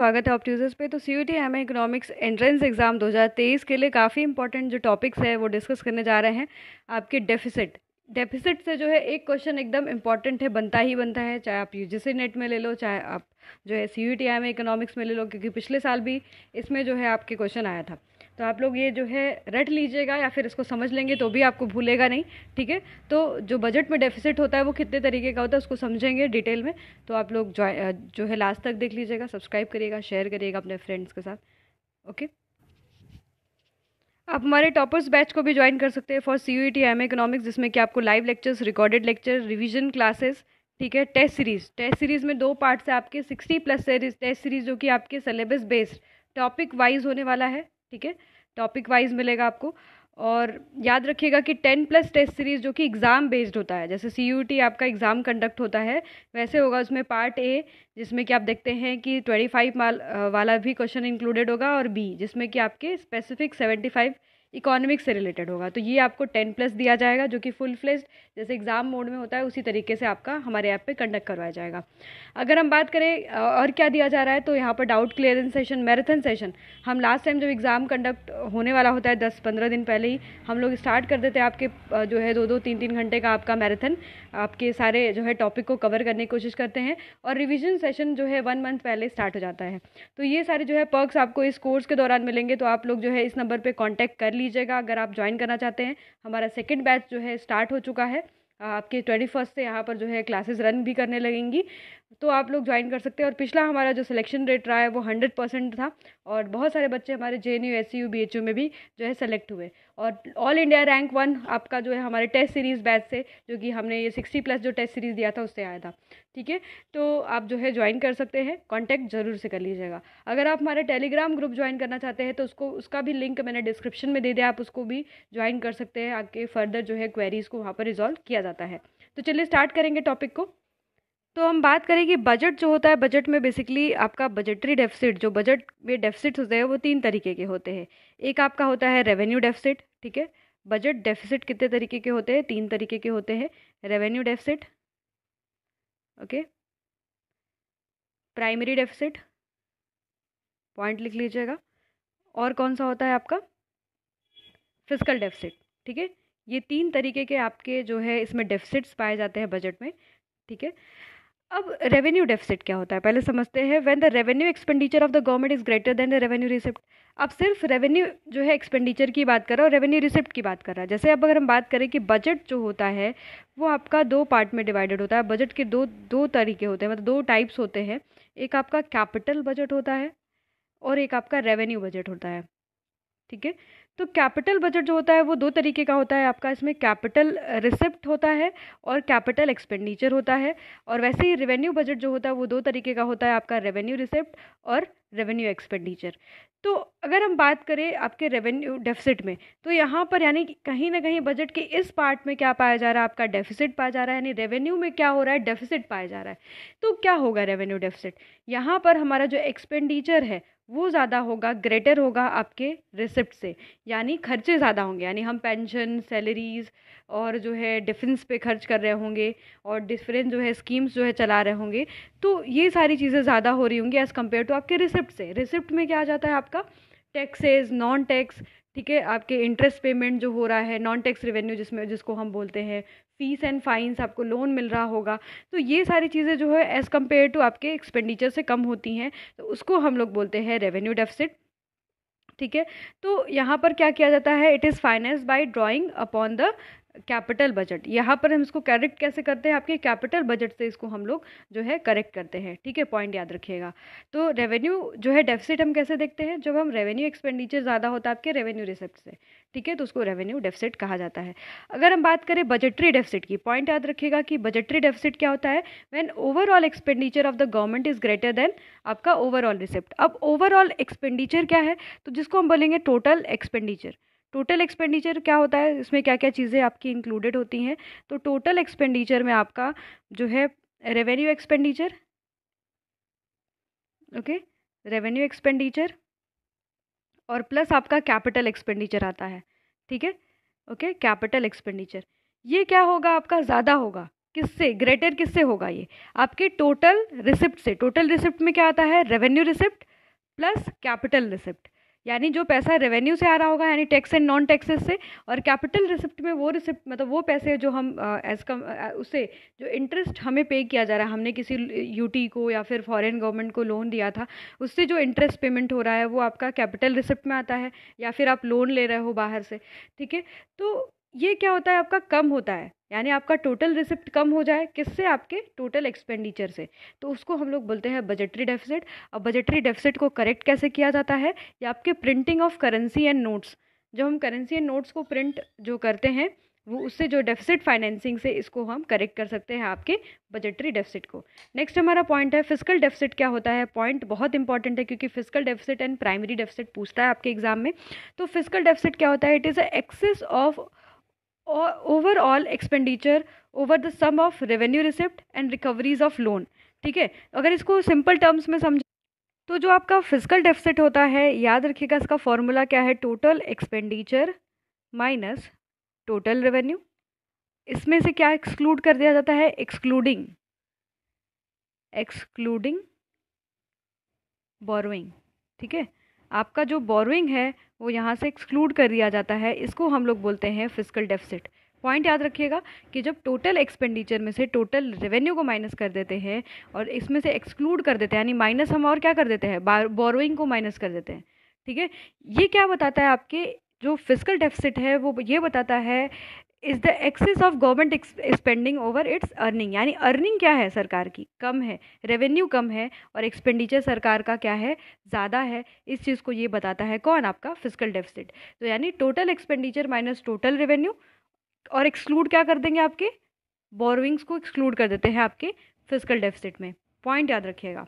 स्वागत है ट्यूजर्स पे तो C U T M economics entrance exam 2023 के लिए काफ़ी इंपॉर्टेंट जो टॉपिक्स है वो डिस्कस करने जा रहे हैं आपके डेफिसिट डेफिसिट से जो है एक क्वेश्चन एकदम इंपॉर्टेंट है बनता ही बनता है चाहे आप यूजीसी नेट में ले लो चाहे आप जो है C U T M economics में ले लो क्योंकि पिछले साल भी इसमें जो है आपके क्वेश्चन आया था तो आप लोग ये जो है रट लीजिएगा या फिर इसको समझ लेंगे तो भी आपको भूलेगा नहीं ठीक है तो जो बजट में डेफिसिट होता है वो कितने तरीके का होता है उसको समझेंगे डिटेल में तो आप लोग जो है लास्ट तक देख लीजिएगा सब्सक्राइब करिएगा शेयर करिएगा अपने फ्रेंड्स के साथ ओके आप हमारे टॉपर्स बैच को भी ज्वाइन कर सकते हैं for C U T M economics जिसमें कि आपको live lectures recorded lecture revision classes ठीक है टेस्ट सीरीज टेस्ट सीरीज में दो पार्ट्स है आपके sixty plus series test series जो कि आपके सिलेबस बेस्ड टॉपिक वाइज होने वाला है ठीक है टॉपिक वाइज मिलेगा आपको और याद रखिएगा कि टेन प्लस टेस्ट सीरीज़ जो कि एग्ज़ाम बेस्ड होता है जैसे सी यू टी आपका एग्ज़ाम कंडक्ट होता है वैसे होगा उसमें पार्ट ए जिसमें कि आप देखते हैं कि ट्वेंटी फाइव वाला भी क्वेश्चन इंक्लूडेड होगा और बी जिसमें कि आपके स्पेसिफिक सेवेंटी फाइव इकोनॉमिक्स से रिलेटेड होगा तो ये आपको टेन प्लस दिया जाएगा जो कि फुल फ्लेस्ड जैसे एग्ज़ाम मोड में होता है उसी तरीके से आपका हमारे ऐप पे कंडक्ट करवाया जाएगा अगर हम बात करें और क्या दिया जा रहा है तो यहाँ पर doubt clearance session marathon session हम लास्ट टाइम जब एग्ज़ाम कंडक्ट होने वाला होता है दस पंद्रह दिन पहले ही हम लोग स्टार्ट कर देते हैं आपके जो है दो दो तीन तीन घंटे का आपका मैराथन आपके सारे जो है टॉपिक को कवर करने की कोशिश करते हैं और रिविजन सेशन जो है वन मंथ पहले स्टार्ट हो जाता है तो ये सारे जो है पर्कस आपको इस कोर्स के दौरान मिलेंगे तो आप लोग जो है इस नंबर पर कॉन्टैक्ट कर लीजिएगा अगर आप ज्वाइन करना चाहते हैं हमारा सेकेंड बैच जो है स्टार्ट हो चुका है आपके ट्वेंटी फर्स्ट से यहाँ पर जो है क्लासेस रन भी करने लगेंगी तो आप लोग ज्वाइन कर सकते हैं और पिछला हमारा जो सिलेक्शन रेट रहा है वो हंड्रेड परसेंट था और बहुत सारे बच्चे हमारे J N U S U B H U में भी जो है सेलेक्ट हुए और ऑल इंडिया रैंक वन आपका जो है हमारे टेस्ट सीरीज़ बैच से जो कि हमने ये सिक्सटी प्लस जो टेस्ट सीरीज़ दिया था उससे आया था ठीक है तो आप जो है ज्वाइन कर सकते हैं कॉन्टैक्ट ज़रूर से कर लीजिएगा अगर आप हमारा टेलीग्राम ग्रुप ज्वाइन करना चाहते हैं तो उसको उसका भी लिंक मैंने डिस्क्रिप्शन में दे दिया आप उसको भी ज्वाइन कर सकते हैं आपके फर्दर जो है क्वेरीज़ को वहाँ पर रिजॉल्व किया जाता है तो चलिए स्टार्ट करेंगे टॉपिक को तो हम बात करें कि बजट जो होता है बजट में बेसिकली आपका बजटरी डेफिसिट जो बजट में डेफिसिट होते हैं वो तीन तरीके के होते हैं एक आपका होता है रेवेन्यू डेफिसिट ठीक है बजट डेफिसिट कितने तरीके के होते हैं तीन तरीके के होते हैं revenue deficit okay primary deficit point लिख लीजिएगा और कौन सा होता है आपका फिजिकल डेफिसिट ठीक है ये तीन तरीके के आपके जो है इसमें डेफिसिट्स पाए जाते हैं बजट में ठीक है अब रेवेन्यू डेफिसिट क्या होता है पहले समझते हैं when the revenue expenditure of the government is greater than the revenue receipt अब सिर्फ रेवेन्यू जो है एक्सपेंडिचर की बात कर रहा है और रेवेन्यू रिसिप्ट की बात कर रहा है जैसे अब अगर हम बात करें कि बजट जो होता है वो आपका दो पार्ट में डिवाइडेड होता है बजट के दो दो तरीके होते हैं मतलब दो टाइप्स होते हैं एक आपका कैपिटल बजट होता है और एक आपका रेवेन्यू बजट होता है ठीक है तो कैपिटल बजट जो होता है वो दो तरीके का होता है आपका इसमें कैपिटल रिसिप्ट होता है और कैपिटल एक्सपेंडिचर होता है और वैसे ही रेवेन्यू बजट जो होता है वो दो तरीके का होता है आपका रेवेन्यू रिसिप्ट और रेवेन्यू एक्सपेंडिचर तो अगर हम बात करें आपके रेवेन्यू डेफिसिट में तो यहाँ पर यानी कहीं ना कहीं बजट के इस पार्ट में क्या पाया जा रहा है आपका डेफिसिट पाया जा रहा है यानी रेवेन्यू में क्या हो रहा है डेफिसिट पाया जा रहा है तो क्या होगा रेवेन्यू डेफिसिट यहाँ पर हमारा जो एक्सपेंडिचर है वो ज़्यादा होगा ग्रेटर होगा आपके रिसिप्ट से यानी खर्चे ज़्यादा होंगे यानी हम पेंशन सैलरीज़ और जो है डिफेंस पे खर्च कर रहे होंगे और डिफरेंट जो है स्कीम्स जो है चला रहे होंगे तो ये सारी चीज़ें ज़्यादा हो रही होंगी एज़ कम्पेयर टू आपके रिसिप्ट से रिसिप्ट में क्या आ जाता है आपका टैक्सेस नॉन टैक्स ठीक है आपके इंटरेस्ट पेमेंट जो हो रहा है नॉन टैक्स रेवेन्यू जिसमें जिसको हम बोलते हैं फीस एंड फाइंस आपको लोन मिल रहा होगा तो ये सारी चीज़ें जो है एज़ कम्पेयर टू आपके एक्सपेंडिचर से कम होती हैं तो उसको हम लोग बोलते हैं रेवेन्यू डेफिसिट ठीक है तो यहाँ पर क्या किया जाता है it is finance by drawing upon the capital budget यहाँ पर हम इसको करेक्ट कैसे करते हैं आपके कैपिटल बजट से इसको हम लोग जो है करेक्ट करते हैं ठीक है पॉइंट याद रखिएगा तो रेवेन्यू जो है डेफिसिट हम कैसे देखते हैं जब हम रेवेन्यू एक्सपेंडिचर ज़्यादा होता है आपके रेवेन्यू रिसिप्ट से ठीक है तो उसको रेवेन्यू डेफिसिट कहा जाता है अगर हम बात करें बजटरी डेफिसिट की पॉइंट याद रखिएगा कि बजटरी डेफिसिट क्या होता है when overall expenditure of the government is greater than आपका ओवरऑल रिसिप्ट अब ओवरऑल एक्सपेंडिचर क्या है तो जिसको हम बोलेंगे टोटल एक्सपेंडिचर टोटल एक्सपेंडिचर क्या होता है इसमें क्या क्या चीज़ें आपकी इंक्लूडेड होती हैं तो टोटल एक्सपेंडिचर में आपका जो है revenue expenditure okay revenue expenditure और प्लस आपका कैपिटल एक्सपेंडिचर आता है ठीक है ओके कैपिटल एक्सपेंडिचर ये क्या होगा आपका ज़्यादा होगा किससे ग्रेटर किससे होगा ये आपके टोटल रिसिप्ट से टोटल रिसिप्ट में क्या आता है revenue receipt plus capital receipt यानी जो पैसा रेवेन्यू से आ रहा होगा यानी टैक्स एंड नॉन टैक्सेस से और कैपिटल रिसिप्ट में वो रिसिप्ट मतलब वो पैसे जो हम एज कम उसे जो इंटरेस्ट हमें पे किया जा रहा है हमने किसी यूटी को या फिर फॉरेन गवर्नमेंट को लोन दिया था उससे जो इंटरेस्ट पेमेंट हो रहा है वो आपका कैपिटल रिसिप्ट में आता है या फिर आप लोन ले रहे हो बाहर से ठीक है तो ये क्या होता है आपका कम होता है यानी आपका टोटल रिसिप्ट कम हो जाए किससे आपके टोटल एक्सपेंडिचर से तो उसको हम लोग बोलते हैं बजटरी डेफिसिट अब बजटरी डेफिसिट को करेक्ट कैसे किया जाता है या आपके printing of currency and notes जो हम करेंसी एंड नोट्स को प्रिंट जो करते हैं वो उससे जो डेफिसिट फाइनेंसिंग से इसको हम करेक्ट कर सकते हैं आपके बजटरी डेफिसिट को नेक्स्ट हमारा पॉइंट है फिजिकल डेफिसिट क्या होता है पॉइंट बहुत इंपॉर्टेंट है क्योंकि physical deficit and primary deficit पूछता है आपके एग्जाम में तो फिजिकल डेफिसिट क्या होता है it is a excess of overall expenditure over the sum of revenue receipt and recoveries of loan ठीक है अगर इसको सिंपल टर्म्स में समझ तो जो आपका फिजिकल डेफिसिट होता है याद रखिएगा इसका फॉर्मूला क्या है total expenditure minus total revenue इसमें से क्या एक्सक्लूड कर दिया जाता है एक्सक्लूडिंग एक्सक्लूडिंग बोरोइंग ठीक है आपका जो बोरोइंग है वो यहाँ से एक्सक्लूड कर दिया जाता है इसको हम लोग बोलते हैं फिजिकल डेफिसिट पॉइंट याद रखिएगा कि जब टोटल एक्सपेंडिचर में से टोटल रेवेन्यू को माइनस कर देते हैं और इसमें से एक्सक्लूड कर देते हैं यानी माइनस हम और क्या कर देते हैं बोरोइंग को माइनस कर देते हैं ठीक है ये क्या बताता है आपके जो फिजिकल डेफिसिट है वो ये बताता है is the excess of government spending over its earning यानी अर्निंग क्या है सरकार की कम है रेवेन्यू कम है और एक्सपेंडिचर सरकार का क्या है ज़्यादा है इस चीज़ को ये बताता है कौन आपका फिजिकल डेफिसिट तो यानी total expenditure minus total revenue और एक्सक्लूड क्या कर देंगे आपके बोरविंग्स को एक्सक्लूड कर देते हैं आपके फिजिकल डेफिसिट में पॉइंट याद रखिएगा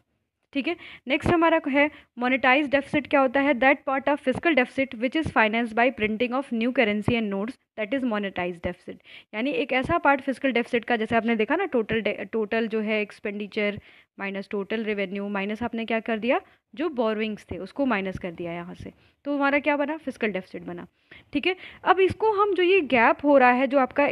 ठीक है नेक्स्ट हमारा है मोनिटाइज डेफिसिट क्या होता है that part of physical deficit which is finance by printing of new currency and notes that is monetize deficit यानी एक ऐसा पार्ट फिजिकल डेफिसिट का जैसे आपने देखा ना टोटल टोटल जो है expenditure minus total revenue minus आपने क्या कर दिया जो बोरोइंग्स थे उसको माइनस कर दिया यहाँ से तो हमारा क्या बना फिजिकल डेफिसिट बना ठीक है अब इसको हम जो ये गैप हो रहा है जो आपका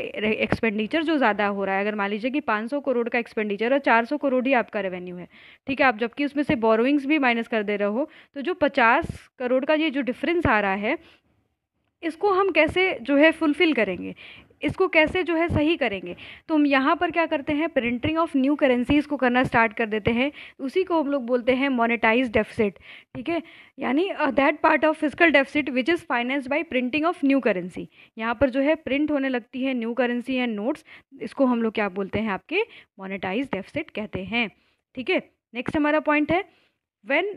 एक्सपेंडिचर जो ज़्यादा हो रहा है अगर मान लीजिए कि 500 करोड़ का एक्सपेंडिचर और 400 करोड़ ही आपका रेवेन्यू है ठीक है आप जबकि उसमें से बोरोइंग्स भी माइनस कर दे रहे हो तो जो पचास करोड़ का ये जो डिफरेंस आ रहा है इसको हम कैसे जो है फुलफ़िल करेंगे इसको कैसे जो है सही करेंगे तो हम यहाँ पर क्या करते हैं प्रिंटिंग ऑफ न्यू करेंसीज़ को करना स्टार्ट कर देते हैं उसी को हम लोग बोलते हैं मोनिटाइज डेफिसिट ठीक है यानी that part of physical deficit which is finance by printing of new currency यहाँ पर जो है प्रिंट होने लगती है न्यू करेंसी एंड नोट्स इसको हम लोग क्या बोलते हैं आपके मोनेटाइज डेफिसिट कहते हैं ठीक है नेक्स्ट हमारा पॉइंट है when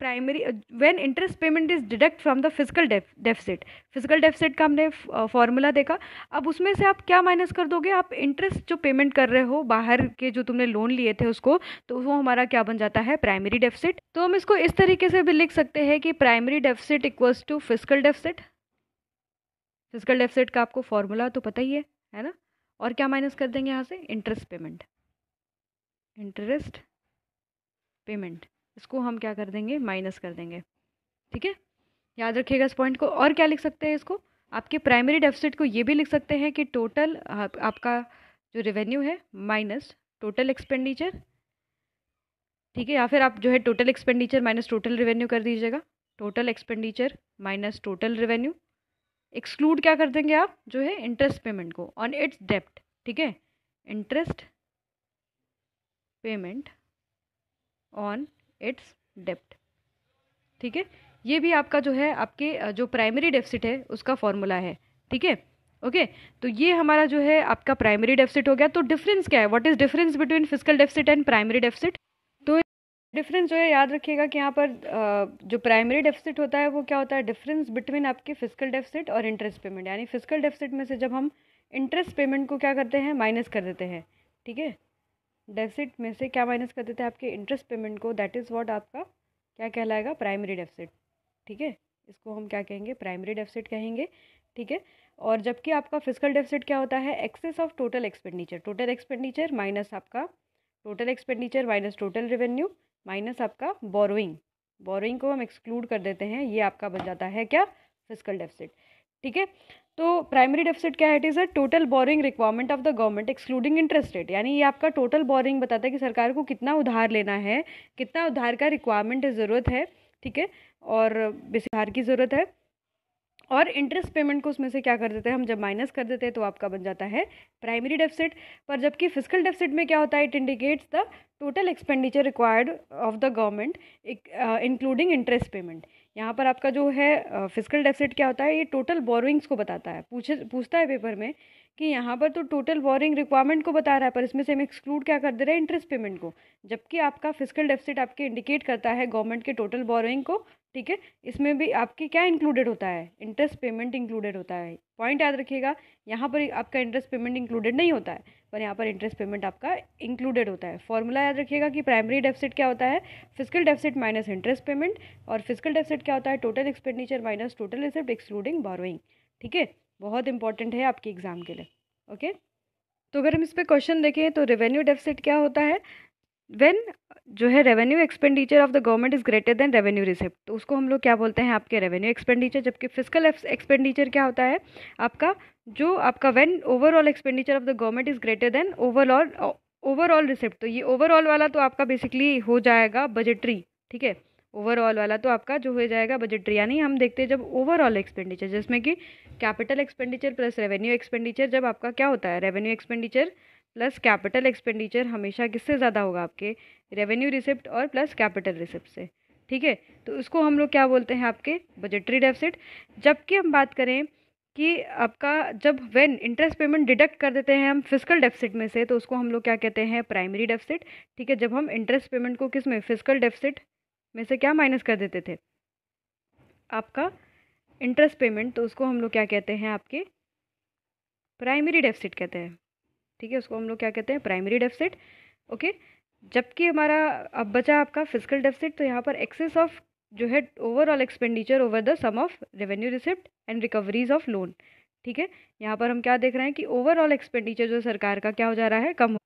primary when interest payment is deduct from the physical deficit physical deficit का हमने फॉर्मूला uh, देखा अब उसमें से आप क्या माइनस कर दोगे आप इंटरेस्ट जो पेमेंट कर रहे हो बाहर के जो तुमने लोन लिए थे उसको तो वो हमारा क्या बन जाता है प्राइमरी डेफिसिट तो हम इसको इस तरीके से भी लिख सकते हैं कि primary deficit equals to physical deficit physical deficit का आपको फॉर्मूला तो पता ही है है ना और क्या माइनस कर देंगे यहाँ से इंटरेस्ट पेमेंट इंटरेस्ट पेमेंट इसको हम क्या कर देंगे माइनस कर देंगे ठीक है याद रखिएगा इस पॉइंट को और क्या लिख सकते हैं इसको आपके प्राइमरी डेफिसिट को ये भी लिख सकते हैं कि टोटल आप, आपका जो रेवेन्यू है माइनस टोटल एक्सपेंडिचर ठीक है या फिर आप जो है total expenditure minus total revenue कर दीजिएगा total expenditure minus total revenue exclude क्या कर देंगे आप जो है इंटरेस्ट पेमेंट को ऑन इट्स डेप्ट ठीक है इंटरेस्ट पेमेंट ऑन इट्स डेप्ट ठीक है ये भी आपका जो है आपके जो प्राइमरी डेफिसिट है उसका फॉर्मूला है ठीक है ओके तो ये हमारा जो है आपका प्राइमरी डेफिसिट हो गया तो डिफरेंस क्या है what is difference between physical deficit and primary deficit तो डिफरेंस जो है याद रखिएगा कि यहाँ पर जो प्राइमरी डेफिसिट होता है वो क्या होता है डिफरेंस बिटवीन आपके फिजिकल डेफिसिट और इंटरेस्ट पेमेंट यानी फिजिकल डेफिसिट में से जब हम इंटरेस्ट पेमेंट को क्या करते हैं माइनस कर देते हैं ठीक है डेफिसिट में से क्या माइनस कर देते हैं आपके इंटरेस्ट पेमेंट को दैट इज़ वॉट आपका क्या कहलाएगा प्राइमरी डेफिसिट ठीक है इसको हम क्या कहेंगे प्राइमरी डेफिसिट कहेंगे ठीक है और जबकि आपका फिजिकल डेफिसिट क्या होता है excess of total expenditure total expenditure minus आपका total expenditure minus total revenue minus आपका बोरोइंग बोरोइंग को हम एक्सक्लूड कर देते हैं ये आपका बन जाता है क्या फिजिकल डेफिसिट ठीक है तो प्राइमरी डेफिसिट क्या है it is a total boring requirement of the government excluding interest rate यानी ये आपका टोटल बोरिंग बताता है कि सरकार को कितना उधार लेना है कितना उधार का रिक्वायरमेंट ज़रूरत है ठीक है और बेसिक उधार की ज़रूरत है और इंटरेस्ट पेमेंट को उसमें से क्या कर देते हैं हम जब माइनस कर देते हैं तो आपका बन जाता है प्राइमरी डेफिसिट पर जबकि फिजिकल डेफिसिट में क्या होता है it indicates the total expenditure required of the government including interest payment यहाँ पर आपका जो है फिजिकल डेफिसिट क्या होता है ये टोटल बोरोइंग्स को बताता है पूछे पूछता है पेपर में कि यहाँ पर तो टोटल बोरिंग रिक्वायरमेंट को बता रहा है पर इसमें से हम एक्सक्लूड क्या कर दे रहे हैं इंटरेस्ट पेमेंट को जबकि आपका फिजिकल डेफिसिट आपके इंडिकेट करता है गवर्नमेंट के टोटल बोरोइंग को ठीक है इसमें भी आपके क्या इंक्लूडेड होता है इंटरेस्ट पेमेंट इंक्लूडेड होता है पॉइंट याद रखिएगा यहाँ पर आपका इंटरेस्ट पेमेंट इंक्लूडेड नहीं होता है पर यहाँ पर इंटरेस्ट पेमेंट आपका इंक्लूडेड होता है फॉर्मूला याद रखिएगा कि प्राइमरी डेफिसिट क्या होता है physical deficit minus interest payment और फिजिकल डेफिसिट क्या होता है total expenditure minus total receipt excluding borrowing ठीक है बहुत इंपॉर्टेंट है आपके एग्ज़ाम के लिए ओके तो अगर हम इस पर क्वेश्चन देखें तो रेवेन्यू डेफिसिट क्या होता है वेन जो है revenue expenditure of the government is greater than revenue receipt तो उसको हम लोग क्या बोलते हैं आपके रेवेन्यू एक्सपेंडिचर जबकि फिजिकल एक्सपेंडिचर क्या होता है आपका जो आपका when overall expenditure of the government is greater than overall overall receipt तो ये ओवरऑल वाला तो आपका बेसिकली हो जाएगा बजटरी ठीक है ओवरऑल वाला तो आपका जो हो जाएगा बजटरी यानी हम देखते हैं जब ओवरऑल एक्सपेंडिचर जिसमें कि capital expenditure plus revenue expenditure जब आपका क्या होता है revenue expenditure plus capital expenditure हमेशा किससे ज़्यादा होगा आपके रेवेन्यू रिसिप्ट और प्लस कैपिटल रिसिप्ट से ठीक है तो उसको हम लोग क्या बोलते हैं आपके बजटरी डेफिसिट जबकि हम बात करें कि आपका जब व्हेन इंटरेस्ट पेमेंट डिडक्ट कर देते हैं हम फिजिकल डेफिसिट में से तो उसको हम लोग क्या कहते हैं प्राइमरी डेफिसिट ठीक है जब हम इंटरेस्ट पेमेंट को किस में फिजिकल डेफिसिट में से क्या माइनस कर देते थे आपका इंटरेस्ट पेमेंट तो उसको हम लोग क्या कहते हैं आपके प्राइमरी डेफिसिट कहते हैं ठीक है उसको हम लोग क्या कहते हैं प्राइमरी डेफिसिट ओके जबकि हमारा अब बचा आपका फिजिकल डेफिसिट तो यहाँ पर एक्सेस ऑफ जो है overall expenditure over the sum of revenue receipt and recoveries of loan ठीक है यहाँ पर हम क्या देख रहे हैं कि ओवरऑल एक्सपेंडिचर जो सरकार का क्या हो जा रहा है कम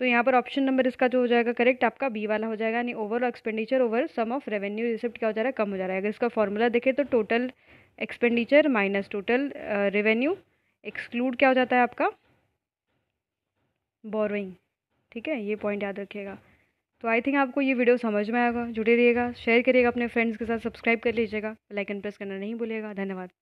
तो यहाँ पर ऑप्शन नंबर इसका जो हो जाएगा करेक्ट आपका बी वाला हो जाएगा यानी overall expenditure over sum of revenue receipt क्या हो जा रहा है कम हो जा रहा है अगर इसका फॉर्मूला देखें तो total expenditure minus total revenue exclude क्या हो जाता है आपका बोरोइंग ठीक है ये पॉइंट याद रखिएगा तो आई थिंक आपको ये वीडियो समझ में आएगा जुड़े रहिएगा शेयर करिएगा अपने फ्रेंड्स के साथ सब्सक्राइब कर लीजिएगा लाइक एंड प्रेस करना नहीं भूलिएगा धन्यवाद